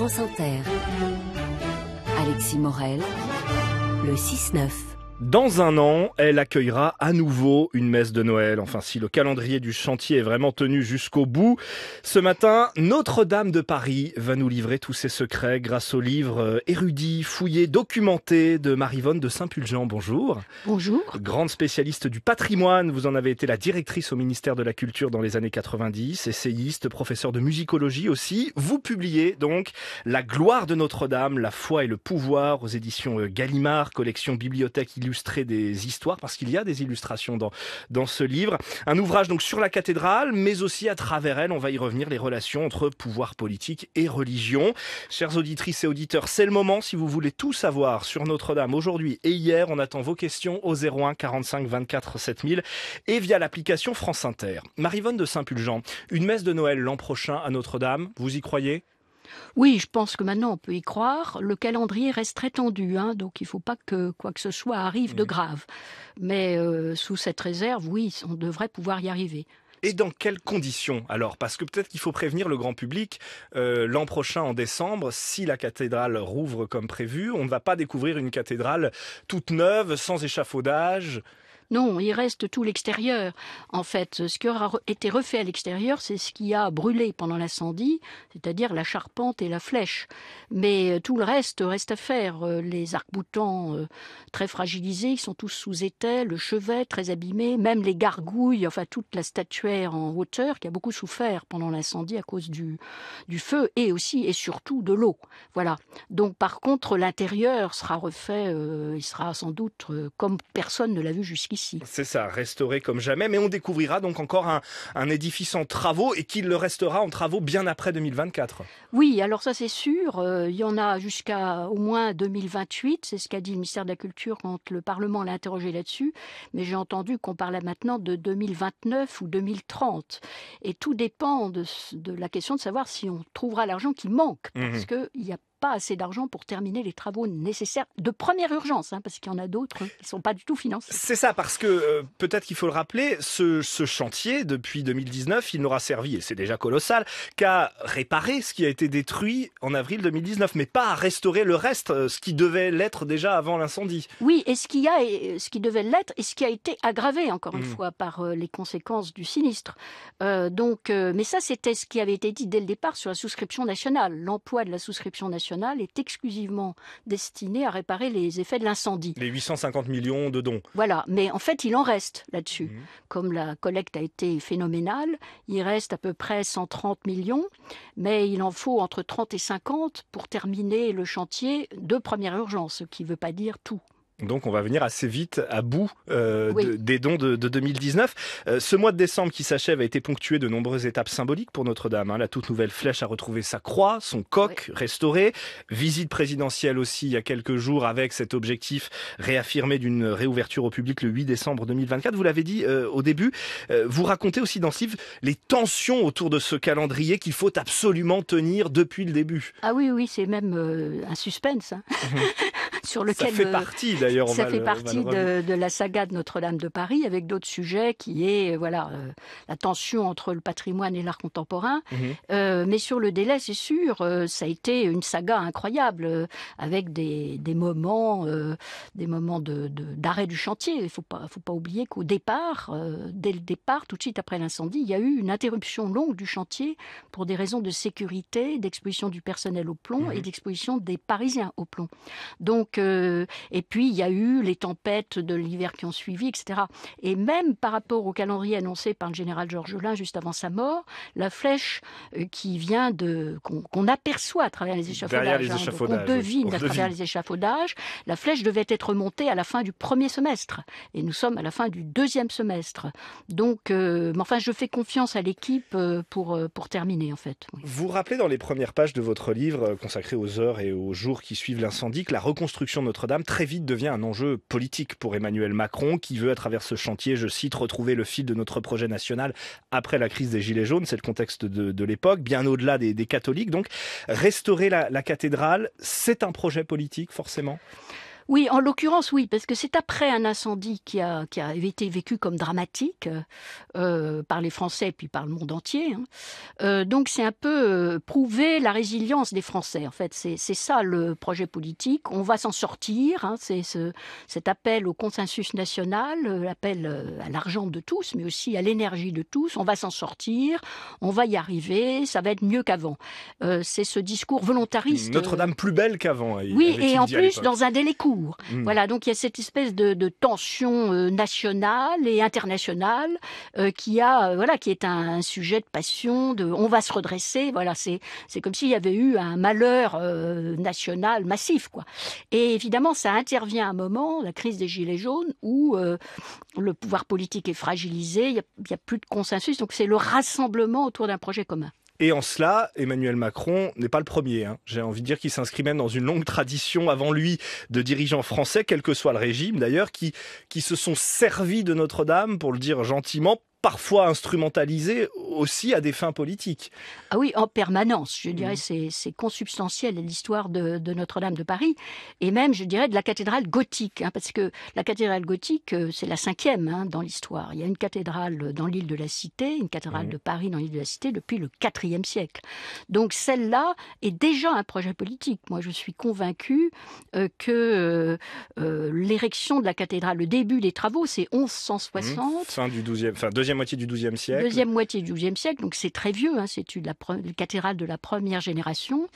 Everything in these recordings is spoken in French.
France Inter. Alexis Morel, le 6-9. Dans un an, elle accueillera à nouveau une messe de Noël. Enfin, si le calendrier du chantier est vraiment tenu jusqu'au bout. Ce matin, Notre-Dame de Paris va nous livrer tous ses secrets grâce au livre euh, érudit, fouillé, documenté de Marivonne de Saint-Pulgent. Bonjour. Bonjour. Grande spécialiste du patrimoine, vous en avez été la directrice au ministère de la Culture dans les années 90, essayiste, professeur de musicologie aussi. Vous publiez donc La gloire de Notre-Dame, la foi et le pouvoir aux éditions euh, Gallimard, collection bibliothèque illustrer des histoires, parce qu'il y a des illustrations dans, dans ce livre. Un ouvrage donc sur la cathédrale, mais aussi à travers elle, on va y revenir, les relations entre pouvoir politique et religion. Chers auditrices et auditeurs, c'est le moment, si vous voulez tout savoir sur Notre-Dame aujourd'hui et hier, on attend vos questions au 01 45 24 7000 et via l'application France Inter. Marivonne de Saint-Pulgent, une messe de Noël l'an prochain à Notre-Dame, vous y croyez oui, je pense que maintenant on peut y croire. Le calendrier reste très tendu, hein, donc il ne faut pas que quoi que ce soit arrive de grave. Mais euh, sous cette réserve, oui, on devrait pouvoir y arriver. Et dans quelles conditions alors Parce que peut-être qu'il faut prévenir le grand public. Euh, l'an prochain, en décembre, si la cathédrale rouvre comme prévu, on ne va pas découvrir une cathédrale toute neuve, sans échafaudage. Non, il reste tout l'extérieur. En fait, ce qui aura été refait à l'extérieur, c'est ce qui a brûlé pendant l'incendie, c'est-à-dire la charpente et la flèche. Mais euh, tout le reste reste à faire. Euh, les arcs-boutants euh, très fragilisés, ils sont tous sous étais, le chevet très abîmé, même les gargouilles, enfin toute la statuaire en hauteur qui a beaucoup souffert pendant l'incendie à cause du, feu et aussi et surtout de l'eau. Voilà. Donc par contre, l'intérieur sera refait, il sera sans doute comme personne ne l'a vu jusqu'ici. C'est ça, restauré comme jamais, mais on découvrira donc encore un, édifice en travaux et qu'il le restera en travaux bien après 2024. Oui, alors ça c'est sûr, euh, il y en a jusqu'à au moins 2028, c'est ce qu'a dit le ministère de la Culture quand le Parlement l'a interrogé là-dessus, mais j'ai entendu qu'on parlait maintenant de 2029 ou 2030. Et tout dépend de, la question de savoir si on trouvera l'argent qui manque, mhm. parce qu'il n'y a pas assez d'argent pour terminer les travaux nécessaires de première urgence, hein, parce qu'il y en a d'autres qui ne sont pas du tout financés. C'est ça, parce que euh, peut-être qu'il faut le rappeler, ce, chantier, depuis 2019, il n'aura servi, et c'est déjà colossal, qu'à réparer ce qui a été détruit en avril 2019, mais pas à restaurer le reste, euh, ce qui devait l'être déjà avant l'incendie. Oui, et ce qui, a, euh, ce qui devait l'être, et ce qui a été aggravé, encore une hmm. fois, par les conséquences du sinistre. donc, mais ça, c'était ce qui avait été dit dès le départ sur la souscription nationale, l'emploi de la souscription nationale est exclusivement destiné à réparer les effets de l'incendie. Les 850 millions de dons. Voilà, mais en fait, il en reste là-dessus. Mhm. Comme la collecte a été phénoménale, il reste à peu près 130 millions, mais il en faut entre 30 et 50 pour terminer le chantier de première urgence, ce qui ne veut pas dire tout. Donc on va venir assez vite à bout euh, des dons de, 2019. Euh, ce mois de décembre qui s'achève a été ponctué de nombreuses étapes symboliques pour Notre-Dame. Hein. La toute nouvelle flèche a retrouvé sa croix, son coq restauré, visite présidentielle aussi il y a quelques jours avec cet objectif réaffirmé d'une réouverture au public le 8 décembre 2024. Vous l'avez dit euh, au début, vous racontez aussi dans ce les tensions autour de ce calendrier qu'il faut absolument tenir depuis le début. Ah oui, oui, c'est même un suspense. Hein. Mhm. sur lequel... Ça fait partie d'ailleurs. Ça fait partie de, la saga de Notre-Dame de Paris avec d'autres sujets qui est euh, voilà euh, la tension entre le patrimoine et l'art contemporain. Mhm. Euh, mais sur le délai, c'est sûr, ça a été une saga incroyable avec des, moments, des moments de, d'arrêt du chantier. Il faut pas, faut pas oublier qu'au départ, dès le départ, tout de suite après l'incendie, il y a eu une interruption longue du chantier pour des raisons de sécurité, d'exposition du personnel au plomb mhm. et d'exposition des Parisiens au plomb. Donc euh, et puis il y a eu les tempêtes de l'hiver qui ont suivi, etc. Et même par rapport au calendrier annoncé par le général Lain juste avant sa mort, la flèche euh, qui vient de qu'on aperçoit à travers les échafaudages, hein, devine à travers les échafaudages, la flèche devait être montée à la fin du premier semestre, et nous sommes à la fin du deuxième semestre. Donc, euh, enfin, je fais confiance à l'équipe pour pour terminer en fait. Vous rappelez dans les premières pages de votre livre consacré aux heures et aux jours qui suivent l'incendie que la reconstruction reconstruction de Notre-Dame très vite devient un enjeu politique pour Emmanuel Macron, qui veut à travers ce chantier, je cite, retrouver le fil de notre projet national après la crise des Gilets jaunes, c'est le contexte de, l'époque, bien au-delà des, catholiques. Donc, restaurer la cathédrale, c'est un projet politique forcément oui, en l'occurrence, oui, parce que c'est après un incendie qui a, qui a été vécu comme dramatique euh, par les Français et puis par le monde entier. Hein. Euh, donc c'est un peu euh, prouver la résilience des Français, en fait. C'est ça le projet politique. On va s'en sortir. Hein. C'est cet appel au consensus national, l'appel à l'argent de tous, mais aussi à l'énergie de tous. On va s'en sortir, on va y arriver, ça va être mieux qu'avant. c'est ce discours volontariste. Notre-Dame plus belle qu'avant. Oui, et en plus dans un délai court. Hmm. Voilà, donc il y a cette espèce de, tension euh, nationale et internationale euh, qui a, euh, voilà, qui est un, sujet de passion. De, on va se redresser. Voilà, c'est c'est comme s'il y avait eu un malheur national massif, quoi. Et évidemment, ça intervient à un moment, la crise des gilets jaunes, où le pouvoir politique est fragilisé. Il n'y a, plus de consensus. Donc c'est le rassemblement autour d'un projet commun. Et en cela, Emmanuel Macron n'est pas le premier. Hein. J'ai envie de dire qu'il s'inscrit même dans une longue tradition avant lui de dirigeants français, quel que soit le régime d'ailleurs, qui, qui se sont servis de Notre-Dame, pour le dire gentiment, parfois instrumentalisé aussi à des fins politiques. Ah oui, en permanence. Je mm. dirais que c'est consubstantiel à l'histoire de, Notre-Dame de Paris et même, je dirais, de la cathédrale gothique, hein, parce que la cathédrale gothique, euh, c'est la cinquième hein, dans l'histoire. Il y a une cathédrale dans l'île de la Cité, une cathédrale de Paris dans l'île de la Cité depuis le IVe siècle. Donc celle-là est déjà un projet politique. Moi, je suis convaincue euh, que euh, l'érection de la cathédrale, le début des travaux, c'est 1160. Mmh. Fin du 12e, enfin deuxième deuxième moitié du XIIe siècle. Deuxième moitié du XIIe siècle, donc c'est très vieux, hein, c'est une, la, cathédrale de la première génération.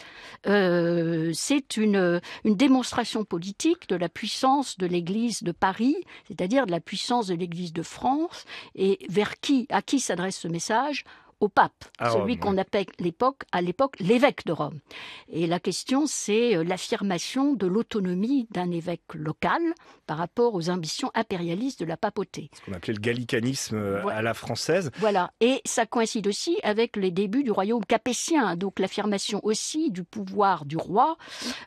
Euh, c'est une, une démonstration politique de la puissance de l'Église de Paris, c'est-à-dire de la puissance de l'Église de France, et vers qui, à qui s'adresse ce message au pape, ah, celui qu'on appelle l'époque, à l'époque l'évêque de Rome. Et la question, c'est euh, l'affirmation de l'autonomie d'un évêque local par rapport aux ambitions impérialistes de la papauté. Ce qu'on appelait le gallicanisme euh, à la française. Voilà, et ça coïncide aussi avec les débuts du royaume capétien, donc l'affirmation aussi du pouvoir du roi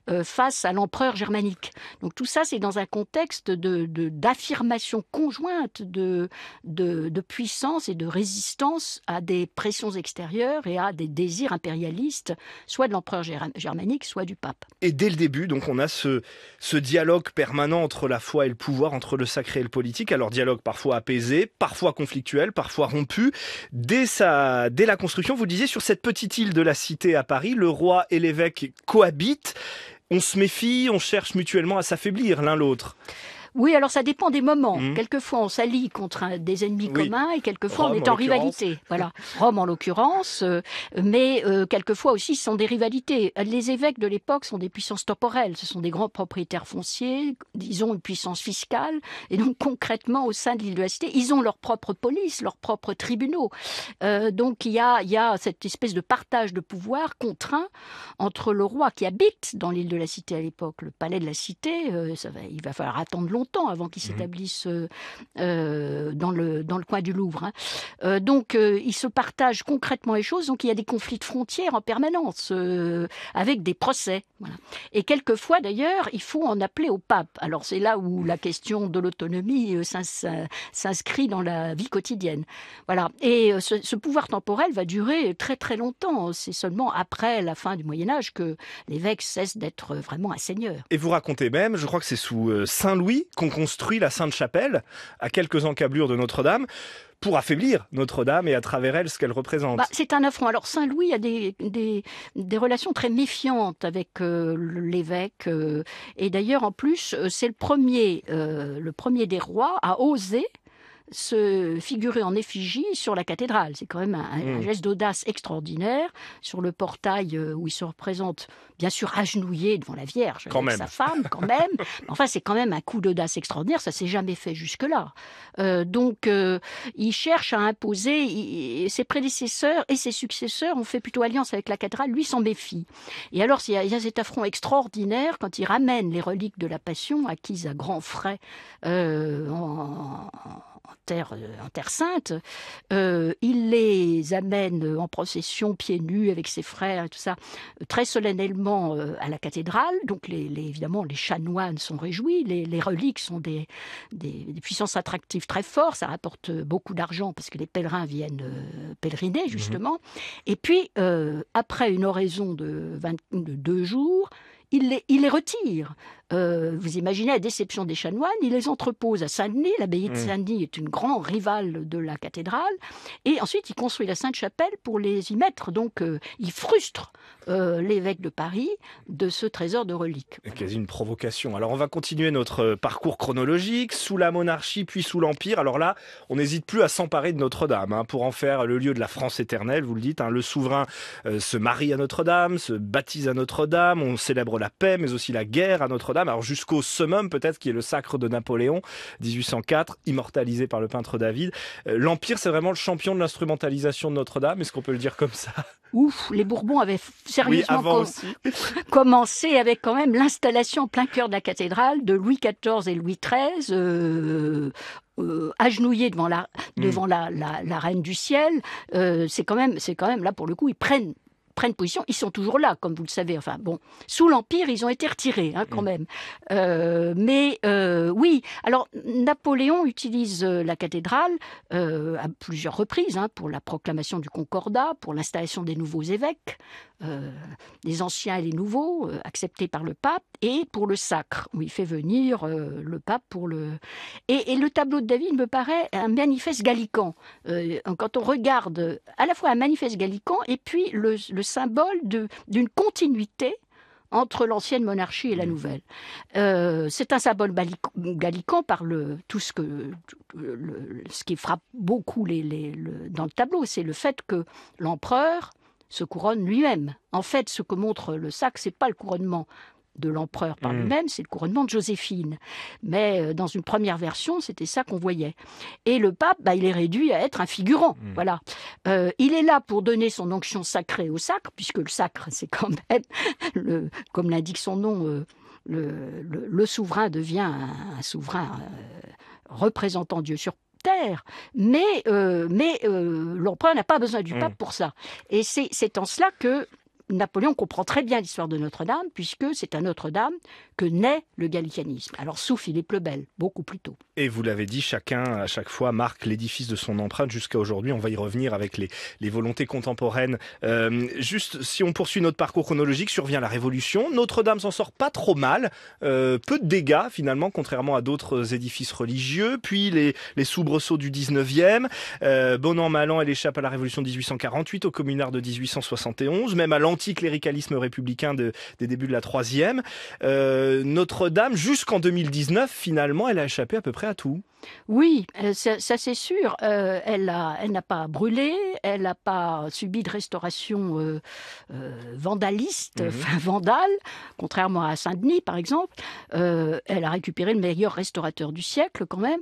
euh, face à l'empereur germanique. Donc tout ça, c'est dans un contexte d'affirmation de, d'affirmation conjointe de, de, de puissance et de résistance à des pressions extérieures et à des désirs impérialistes, soit de l'empereur germanique, soit du pape. Et dès le début, donc, on a ce, dialogue permanent entre la foi et le pouvoir, entre le sacré et le politique. Alors, dialogue parfois apaisé, parfois conflictuel, parfois rompu. Dès, dès la construction, vous disiez, sur cette petite île de la cité à Paris, le roi et l'évêque cohabitent on se méfie, on cherche mutuellement à s'affaiblir l'un l'autre. Oui, alors ça dépend des moments. Mmh. Quelquefois, on s'allie contre des ennemis communs et quelquefois, on est en, rivalité. Voilà, Rome en l'occurrence, euh, mais euh, quelquefois aussi, ce sont des rivalités. Les évêques de l'époque sont des puissances temporelles. Ce sont des grands propriétaires fonciers, ils ont une puissance fiscale et donc concrètement, au sein de l'île de la Cité, ils ont leur propre police, leurs propres tribunaux. Euh, donc, il y a, il y a cette espèce de partage de pouvoir contraint entre le roi qui habite dans l'île de la Cité à l'époque, le palais de la Cité, ça va, il va falloir attendre longtemps longtemps avant qu'ils mhm. s'établissent euh, euh, dans, le, dans le coin du Louvre. Hein. Euh, donc, ils se partagent concrètement les choses. Donc, il y a des conflits de frontières en permanence, avec des procès. Et quelquefois, d'ailleurs, il faut en appeler au pape. Alors, c'est là où la question de l'autonomie s'inscrit dans la vie quotidienne. Voilà. Et ce pouvoir temporel va durer très, très longtemps. C'est seulement après la fin du Moyen-Âge que l'évêque cesse d'être vraiment un seigneur. Et vous racontez même, je crois que c'est sous Saint-Louis, qu'on construit la Sainte-Chapelle, à quelques encablures de Notre-Dame, pour affaiblir Notre-Dame et à travers elle ce qu'elle représente. Bah, c'est un affront. Alors Saint-Louis a des, relations très méfiantes avec euh, l'évêque euh, et d'ailleurs en plus euh, c'est le premier, le premier des rois à oser se figurer en effigie sur la cathédrale. C'est quand même un, mmh. geste d'audace extraordinaire sur le portail euh, où il se représente, bien sûr, agenouillé devant la Vierge avec sa femme, quand même. enfin, c'est quand même un coup d'audace extraordinaire. Ça s'est jamais fait jusque-là. Euh, donc, euh, il cherche à imposer. ses prédécesseurs et ses successeurs ont fait plutôt alliance avec la cathédrale. Lui s'en méfie. Et alors, il y, a, cet affront extraordinaire quand il ramène les reliques de la Passion acquises à grands frais en euh, en terre, sainte. Euh, il les amène euh, en procession pieds nus avec ses frères et tout ça, très solennellement à la cathédrale. Donc évidemment, les chanoines sont réjouis, les, reliques sont des, puissances attractives très fortes, ça rapporte beaucoup d'argent parce que les pèlerins viennent pèleriner mhm. justement. Et puis, après une oraison de, deux jours, il il les, retire. Euh, vous imaginez la déception des chanoines, il les entreposent à Saint-Denis, l'abbaye de mmh. Saint-Denis est une grande rivale de la cathédrale, et ensuite il construit la Sainte-Chapelle pour les y mettre, donc euh, il frustre euh, l'évêque de Paris de ce trésor de reliques. Quasi une provocation. Alors on va continuer notre parcours chronologique, sous la monarchie puis sous l'Empire, alors là on n'hésite plus à s'emparer de Notre-Dame, hein, pour en faire le lieu de la France éternelle, vous le dites, hein, le souverain se marie à Notre-Dame, se baptise à Notre-Dame, on célèbre la paix mais aussi la guerre à Notre-Dame, alors jusqu'au summum peut-être qui est le sacre de Napoléon 1804, immortalisé par le peintre David. Euh, L'Empire, c'est vraiment le champion de l'instrumentalisation de Notre-Dame, est-ce qu'on peut le dire comme ça Ouf, les Bourbons avaient sérieusement commencé avec quand même l'installation en plein cœur de la cathédrale de Louis XIV et Louis XIII. Euh, euh, agenouillés devant la mmh. devant la, reine du ciel, c'est quand même c'est quand même là pour le coup ils prennent prennent position. Ils sont toujours là, comme vous le savez. Enfin, bon, sous l'Empire, ils ont été retirés, hein, quand mm. même. Euh, mais euh, oui, alors Napoléon utilise euh, la cathédrale à plusieurs reprises hein, pour la proclamation du Concordat, pour l'installation des nouveaux évêques, des anciens et les nouveaux, acceptés par le pape, et pour le sacre, où il fait venir le pape pour le. Et, et, le tableau de David me paraît un manifeste gallican. quand on regarde à la fois un manifeste gallican et puis le, le symbole d'une continuité entre l'ancienne monarchie et la mmh. nouvelle. Euh, c'est un symbole gallican par le, tout ce, que, ce qui frappe beaucoup les, dans le tableau, c'est le fait que l'empereur se couronne lui-même. En fait, ce que montre le sac, c'est pas le couronnement de l'empereur par mm. lui-même, c'est le couronnement de Joséphine. Mais euh, dans une première version, c'était ça qu'on voyait. Et le pape, bah, il est réduit à être un figurant. Mm. Voilà. Euh, il est là pour donner son onction sacrée au sacre, puisque le sacre, c'est quand même, le, comme l'indique son nom, euh, le, souverain devient un, souverain représentant Dieu sur terre. Mais, mais l'empereur n'a pas besoin du mm. pape pour ça. Et c'est en cela que Napoléon comprend très bien l'histoire de Notre-Dame, puisque c'est à Notre-Dame que naît le gallicanisme. Alors sous Philippe le Bel, beaucoup plus tôt. Et vous l'avez dit, chacun à chaque fois marque l'édifice de son empreinte jusqu'à aujourd'hui. On va y revenir avec les, volontés contemporaines. Euh, juste, si on poursuit notre parcours chronologique, survient la Révolution. Notre-Dame s'en sort pas trop mal. Euh, peu de dégâts finalement, contrairement à d'autres édifices religieux. Puis les, les soubresauts du 19e. Euh, bon an, elle échappe à la Révolution de 1848, au communard de 1871, même à l'an l'anticléricalisme républicain des débuts de la troisième. Euh, Notre-Dame, jusqu'en 2019, finalement, elle a échappé à peu près à tout. Oui, euh, ça, c'est sûr. Euh, elle a, elle n'a pas brûlé, elle n'a pas subi de restauration vandaliste, mhm. enfin vandale, contrairement à Saint-Denis par exemple. elle a récupéré le meilleur restaurateur du siècle quand même.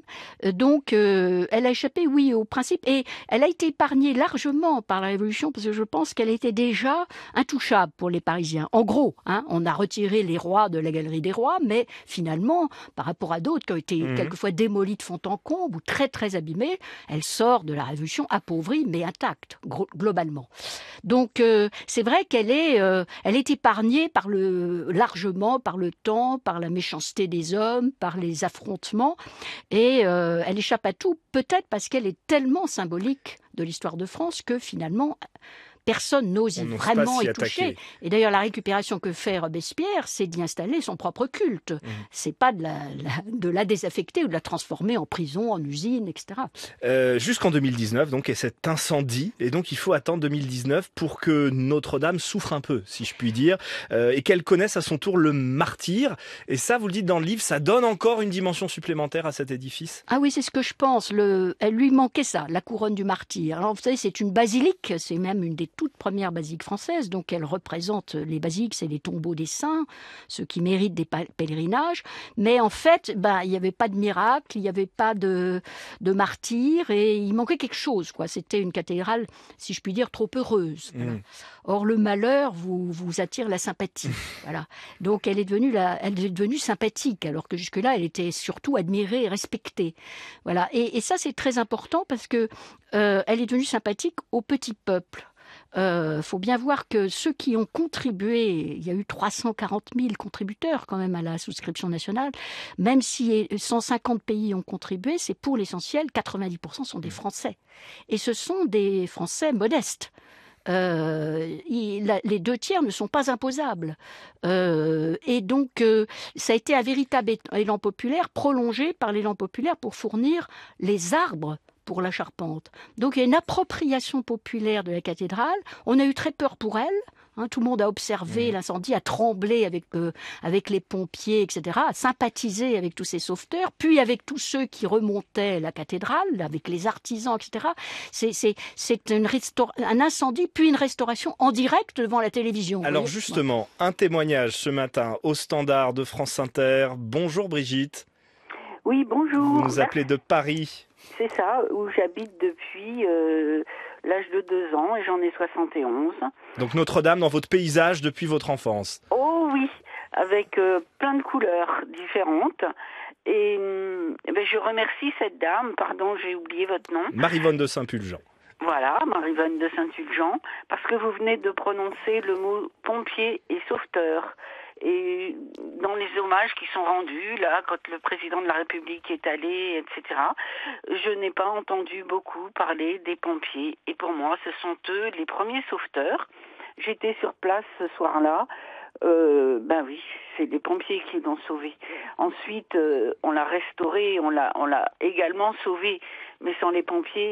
Donc, elle a échappé, oui, au principe, et elle a été épargnée largement par la Révolution parce que je pense qu'elle était déjà un touchable pour les Parisiens. En gros, hein, on a retiré les rois de la Galerie des Rois, mais finalement, par rapport à d'autres qui ont été mhm. quelquefois démolies de fond en comble ou très très abîmées, elle sort de la Révolution appauvrie mais intacte globalement. Donc euh, c'est vrai qu'elle est, euh, elle est épargnée par le largement par le temps, par la méchanceté des hommes, par les affrontements, et euh, elle échappe à tout peut-être parce qu'elle est tellement symbolique de l'histoire de France que finalement personne n'ose vraiment y toucher. Et d'ailleurs, la récupération que fait Robespierre, c'est d'y installer son propre culte. Mmh. C'est pas de la, de la désaffecter ou de la transformer en prison, en usine, etc. Euh, jusqu'en 2019, donc, et cet incendie. Et donc, il faut attendre 2019 pour que Notre-Dame souffre un peu, si je puis dire, euh, et qu'elle connaisse à son tour le martyr. Et ça, vous le dites dans le livre, ça donne encore une dimension supplémentaire à cet édifice. Ah oui, c'est ce que je pense. Le... Elle lui manquait ça, la couronne du martyr. Alors, vous savez, c'est une basilique, c'est même une des toute première basilique française, donc elle représente les basiques, c'est les tombeaux des saints, ceux qui méritent des pèlerinages. Mais en fait, bah, il n'y avait pas de miracle, il n'y avait pas de, de martyrs, et il manquait quelque chose. quoi. C'était une cathédrale, si je puis dire, trop heureuse. Mmh. Or, le malheur vous, vous attire la sympathie. voilà. Donc, elle est, devenue elle est devenue sympathique, alors que jusque-là, elle était surtout admirée et respectée. Voilà. Et, ça, c'est très important parce que euh, elle est devenue sympathique au petit peuple. Il euh, faut bien voir que ceux qui ont contribué, il y a eu 340 000 contributeurs quand même à la souscription nationale, même si 150 pays ont contribué, c'est pour l'essentiel, 90% sont des mm. Français. Et ce sont des Français modestes. Euh, les deux tiers ne sont pas imposables. Euh, et donc, ça a été un véritable élan populaire, prolongé par l'élan populaire pour fournir les arbres pour la charpente. Donc il y a une appropriation populaire de la cathédrale. On a eu très peur pour elle. Hein. tout le monde a observé mmh. l'incendie, a tremblé avec, euh, avec les pompiers, etc., a sympathisé avec tous ces sauveteurs, puis avec tous ceux qui remontaient la cathédrale, avec les artisans, etc. C'est un incendie, puis une restauration en direct devant la télévision. Alors justement, un témoignage ce matin au standard de France Inter. Bonjour Brigitte. Oui, bonjour. Vous nous appelez de Paris. C'est ça, où j'habite depuis euh, l'âge de 2 ans et j'en ai 71. Donc Notre-Dame dans votre paysage depuis votre enfance Oh oui, avec euh, plein de couleurs différentes. Et mm, eh ben, je remercie cette dame, pardon, j'ai oublié votre nom. Marivonne de Saint-Pulgent. Voilà, Marivonne de saint pulgent parce que vous venez de prononcer le mot pompier et sauveteur. Et dans les hommages qui sont rendus, là, quand le président de la République est allé, etc., je n'ai pas entendu beaucoup parler des pompiers. Et pour moi, ce sont eux les premiers sauveteurs. J'étais sur place ce soir-là. Euh, ben oui, c'est des pompiers qui l'ont sauvée. Ensuite, euh, on l'a restaurée, on l'a, on l'a également sauvée. Mais sans les pompiers,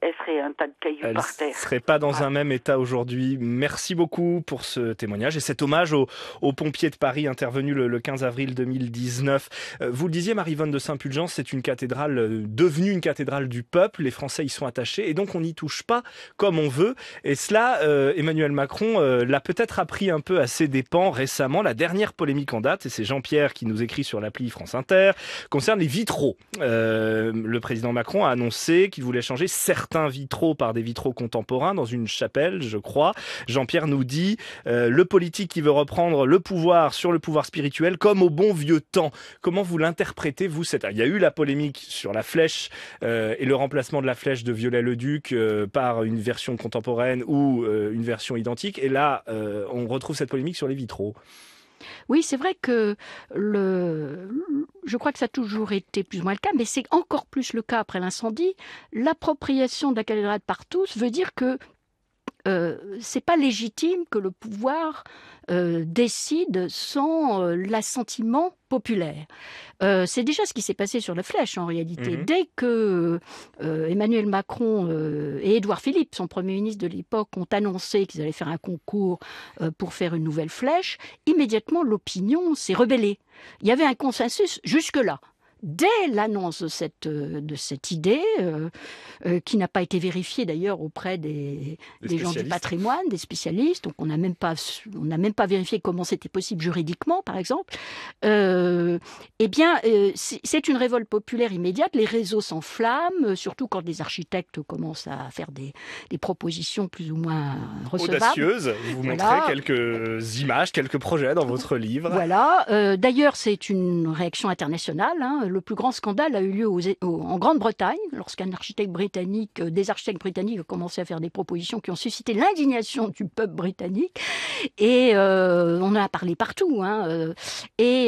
elle serait un tas de cailloux par terre. Elle serait pas dans un même état aujourd'hui. Merci beaucoup pour ce témoignage et cet hommage aux, pompiers de Paris intervenus le, 15 avril 2019. Euh, vous le disiez, Marie-Vonne de Saint-Pulgence, c'est une cathédrale euh, devenue une cathédrale du peuple. Les Français y sont attachés et donc on n'y touche pas comme on veut. Et cela, Emmanuel Macron l'a peut-être appris un peu à ses dépens récemment. La dernière polémique en date, et c'est Jean-Pierre qui nous écrit sur l'appli France Inter, concerne les vitraux. Euh, le président Macron a annoncé qu'il voulait changer certains vitraux par des vitraux contemporains dans une chapelle, je crois. Jean-Pierre nous dit euh, le politique qui veut reprendre le pouvoir sur le pouvoir spirituel comme au bon vieux temps. Comment vous l'interprétez vous cette Il y a eu la polémique sur la flèche euh, et le remplacement de la flèche de violet le duc par une version contemporaine ou une version identique, et là on retrouve cette polémique sur les vitraux. Oui, c'est vrai que le, je crois que ça a toujours été plus ou moins le cas, mais c'est encore plus le cas après l'incendie. L'appropriation de la cathédrale par tous veut dire que ce euh, c'est pas légitime que le pouvoir euh, décide sans euh, l'assentiment populaire. c'est déjà ce qui s'est passé sur la flèche en réalité. Mhm. Dès que Emmanuel Macron et Édouard Philippe, son premier ministre de l'époque, ont annoncé qu'ils allaient faire un concours pour faire une nouvelle flèche, immédiatement l'opinion s'est rebellée. Il y avait un consensus jusque-là dès l'annonce de cette, euh, idée, euh, euh, qui n'a pas été vérifiée d'ailleurs auprès des, gens du patrimoine, des spécialistes, donc on n'a même, pas, vérifié comment c'était possible juridiquement, par exemple, eh bien, c'est une révolte populaire immédiate, les réseaux s'enflamment, surtout quand des architectes commencent à faire des, propositions plus ou moins recevables. Audacieuses, vous montrez quelques images, quelques projets dans votre livre. Voilà, d'ailleurs c'est une réaction internationale, hein, le plus grand scandale a eu lieu en Grande-Bretagne, lorsqu'un architecte britannique, euh, des architectes britanniques ont commencé à faire des propositions qui ont suscité l'indignation du peuple britannique. Et euh, on en a parlé partout. Hein, euh. Et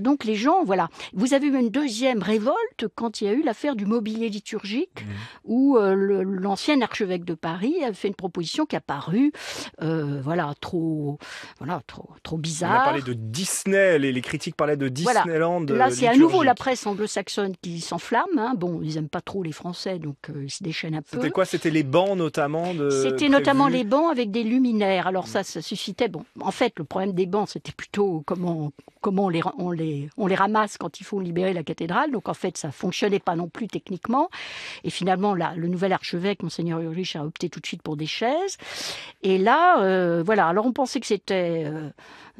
donc les gens, voilà. Vous avez eu une deuxième révolte quand il y a eu l'affaire du mobilier liturgique, mmh. où l'ancien archevêque de Paris a fait une proposition qui a paru, voilà, trop, voilà, trop, trop bizarre. On a parlé de Disney, les, les critiques parlaient de Disneyland. Là, c'est à nouveau la presse anglo-saxonne qui s'enflamme. Hein. Bon, ils n'aiment pas trop les Français, donc euh, ils se déchaînent un peu. C'était quoi C'était les bancs notamment C'était notamment les bancs avec des luminaires. Alors mm. ça, ça suscitait... Bon, en fait, le problème des bancs, c'était plutôt comment, comment on, les, on, les, on les ramasse quand il faut libérer la cathédrale. Donc en fait, ça fonctionnait pas non plus techniquement. Et finalement, là, le nouvel archevêque, monseigneur Ulrich, a opté tout de suite pour des chaises. Et là, euh, voilà. Alors on pensait que c'était...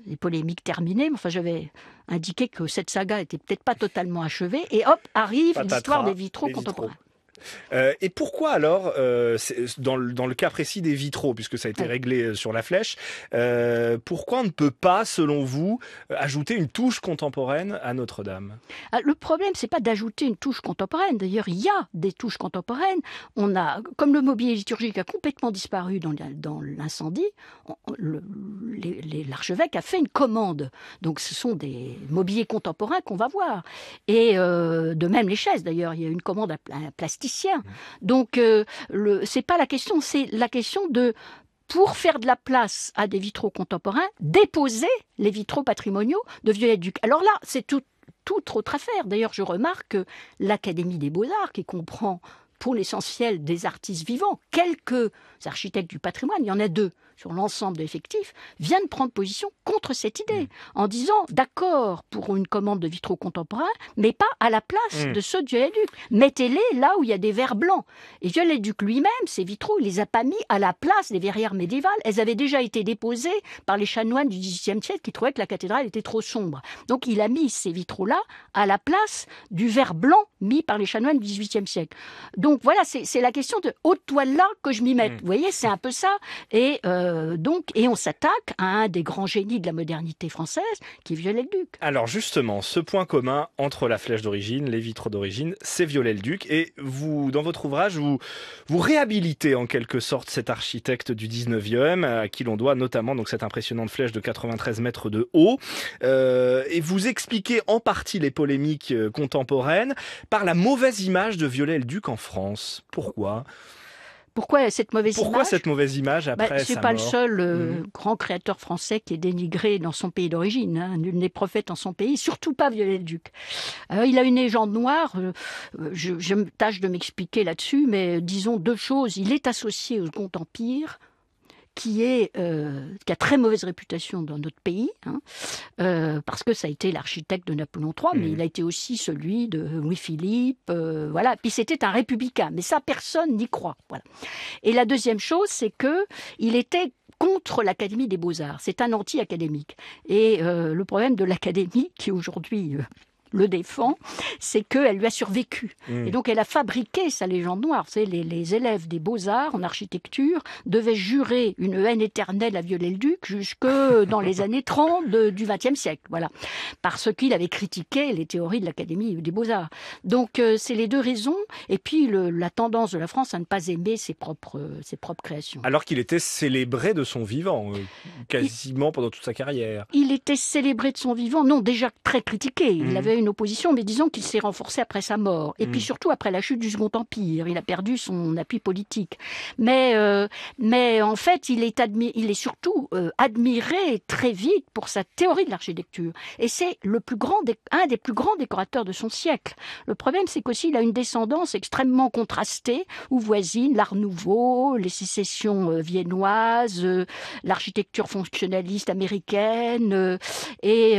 les euh, polémiques terminées, mais enfin j'avais indiquait que cette saga était peut-être pas totalement achevée. Et hop, arrive l'histoire des vitraux contemporains. Euh, et pourquoi alors, euh, dans, le, cas précis des vitraux, puisque ça a été réglé euh, sur la flèche, pourquoi on ne peut pas, selon vous, ajouter une touche contemporaine à Notre-Dame ah, Le problème, c'est pas d'ajouter une touche contemporaine. D'ailleurs, il y a des touches contemporaines. On a, comme le mobilier liturgique a complètement disparu dans, dans l'incendie, l'archevêque a fait une commande. Donc, ce sont des mobiliers contemporains qu'on va voir. Et de même les chaises, d'ailleurs, il y a une commande à plastique Mmh. Donc, ce euh, c'est pas la question, c'est la question de pour faire de la place à des vitraux contemporains, déposer les vitraux patrimoniaux de Viollet-Duc. Alors là, c'est toute autre affaire. D'ailleurs, je remarque que l'Académie des beaux-arts, qui comprend pour l'essentiel des artistes vivants, quelques architectes du patrimoine, il y en a deux sur l'ensemble de l'effectif, viennent prendre position contre cette idée, mm. en disant d'accord pour une commande de vitraux contemporains, mais pas à la place mm. de ceux de viollet duc Mettez-les là où il y a des verres blancs. Et viollet duc lui-même, ces vitraux, il les a pas mis à la place des verrières médiévales. Elles avaient déjà été déposées par les chanoines du XVIIIe siècle qui trouvaient que la cathédrale était trop sombre. Donc il a mis ces vitraux-là à la place du verre blanc mis par les chanoines du XVIIIe siècle. Donc donc voilà, c'est la question de haute toile là que je m'y mette. Mm. Vous voyez, c'est un peu ça. Et euh, donc, et on s'attaque à un des grands génies de la modernité française, qui est Viollet-le-Duc. Alors justement, ce point commun entre la flèche d'origine, les vitres d'origine, c'est Viollet-le-Duc. Et vous, dans votre ouvrage, vous, réhabilitez en quelque sorte cet architecte du 19e, à qui l'on doit notamment donc cette impressionnante flèche de 93 mètres de haut. Euh, et vous expliquez en partie les polémiques euh, contemporaines par la mauvaise image de Viollet-le-Duc en France. Pourquoi pourquoi cette mauvaise Pourquoi cette mauvaise image bah, après C'est pas le seul euh, mhm. grand créateur français qui est dénigré dans son pays d'origine. Hein. Nul n'est prophète en son pays, surtout pas Violet duc euh, il a une légende noire. Euh, je, je tâche de m'expliquer là-dessus, mais disons deux choses. Il est associé au Second Empire, euh, qui, a très mauvaise réputation dans notre pays, hein. euh, parce que ça a été l'architecte de Napoléon III, mais mmh. il a été aussi celui de Louis-Philippe. Euh, voilà. Puis c'était un républicain, mais ça, personne n'y croit. Voilà. Et la deuxième chose, c'est que il était contre l'Académie des beaux-arts. C'est un anti-académique. Et le problème de l'Académie, qui aujourd'hui le défend, c'est qu'elle lui a survécu. Mm. Et donc elle a fabriqué sa légende noire. C'est les, élèves des beaux-arts en architecture devaient jurer une haine éternelle à Viollet-le-Duc jusque dans les années 30 du XXe siècle. Voilà. Parce qu'il avait critiqué les théories de l'Académie des beaux-arts. Donc euh, c'est les deux raisons. Et puis la tendance de la France à ne pas aimer ses propres, ses propres créations. Alors qu'il était célébré de son vivant, euh, quasiment pendant toute sa carrière. Il était célébré de son vivant, non, déjà très critiqué. Il mm. avait une opposition, mais disons qu'il s'est renforcé après sa mort. Et puis mm. surtout après la chute du Second Empire. Il a perdu son appui politique. Mais, euh, mais en fait, il est, il est surtout euh, admiré très vite pour sa théorie de l'architecture. Et c'est le plus grand, un des plus grands décorateurs de son siècle. Le problème, c'est qu'aussi, il a une descendance extrêmement contrastée, où voisine l'art nouveau, les sécessions euh, viennoises, l'architecture fonctionnaliste américaine, et,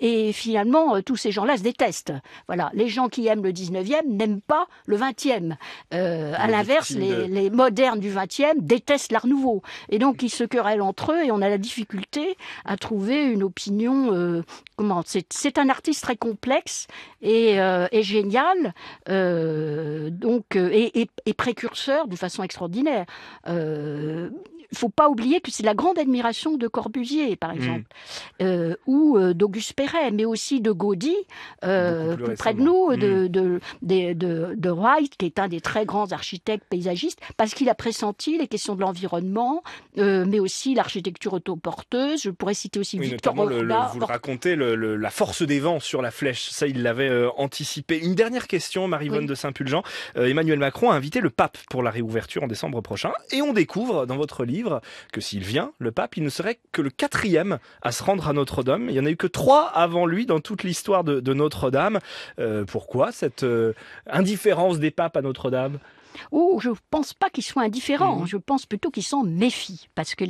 et finalement, tout ces gens-là se détestent. Voilà, les gens qui aiment le 19e n'aiment pas le 20e. Euh, à l'inverse, les, modernes du 20e détestent l'art nouveau. Et donc, ils se querellent entre eux et on a la difficulté à trouver une opinion. Euh, comment C'est un artiste très complexe et, euh, génial, euh, donc, et, et, précurseur de façon extraordinaire. Il faut pas oublier que c'est la grande admiration de Corbusier, par mm. exemple, euh, ou euh, d'Auguste Perret, mais aussi de Gaudi, euh, près de nous, de, mm. de, Wright, qui est un des très grands architectes paysagistes, parce qu'il a pressenti les questions de l'environnement, euh, mais aussi l'architecture autoporteuse. Je pourrais citer aussi Victor Vous le racontez, la force des vents sur la flèche, ça, il l'avait anticipé. Une dernière question, Marie-Vonne de Saint-Pulgent. Emmanuel Macron a invité le pape pour la réouverture en décembre prochain, et on découvre dans votre livre que s'il vient, le pape, il ne serait que le quatrième à se rendre à Notre-Dame. Il n'y en a eu que trois avant lui dans toute l'histoire de, Notre-Dame. Euh, pourquoi cette euh, indifférence des papes à Notre-Dame je ne pense pas qu'ils soient indifférents, mhm. je pense plutôt qu'ils s'en méfient, parce que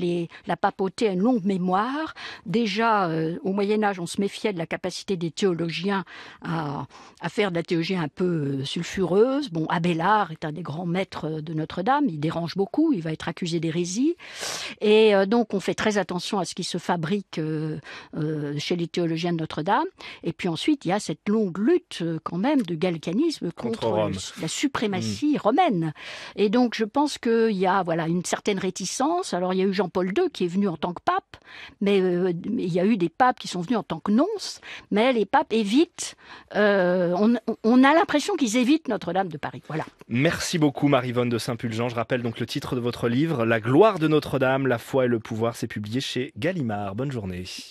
la papauté a une longue mémoire. Déjà, euh, au Moyen Âge, on se méfiait de la capacité des théologiens à, faire de la théologie un peu euh, sulfureuse. Bon, Abélard est un des grands maîtres euh, de Notre-Dame, il dérange beaucoup, il va être accusé d'hérésie. Et donc, on fait très attention à ce qui se fabrique chez les théologiens de Notre-Dame. Et puis ensuite, il y a cette longue lutte quand même de galcanisme contre, la suprématie mhm. romaine et donc, je pense qu'il y a voilà, une certaine réticence. Alors, il y a eu Jean-Paul II qui est venu en tant que pape, mais euh, il y a eu des papes qui sont venus en tant que nonces, mais les papes évitent, euh, on, a l'impression qu'ils évitent Notre-Dame de Paris. Voilà. Merci beaucoup, Marie-Vonne de Saint-Pulgent. Je rappelle donc le titre de votre livre, La gloire de Notre-Dame, la foi et le pouvoir. C'est publié chez Gallimard. Bonne journée.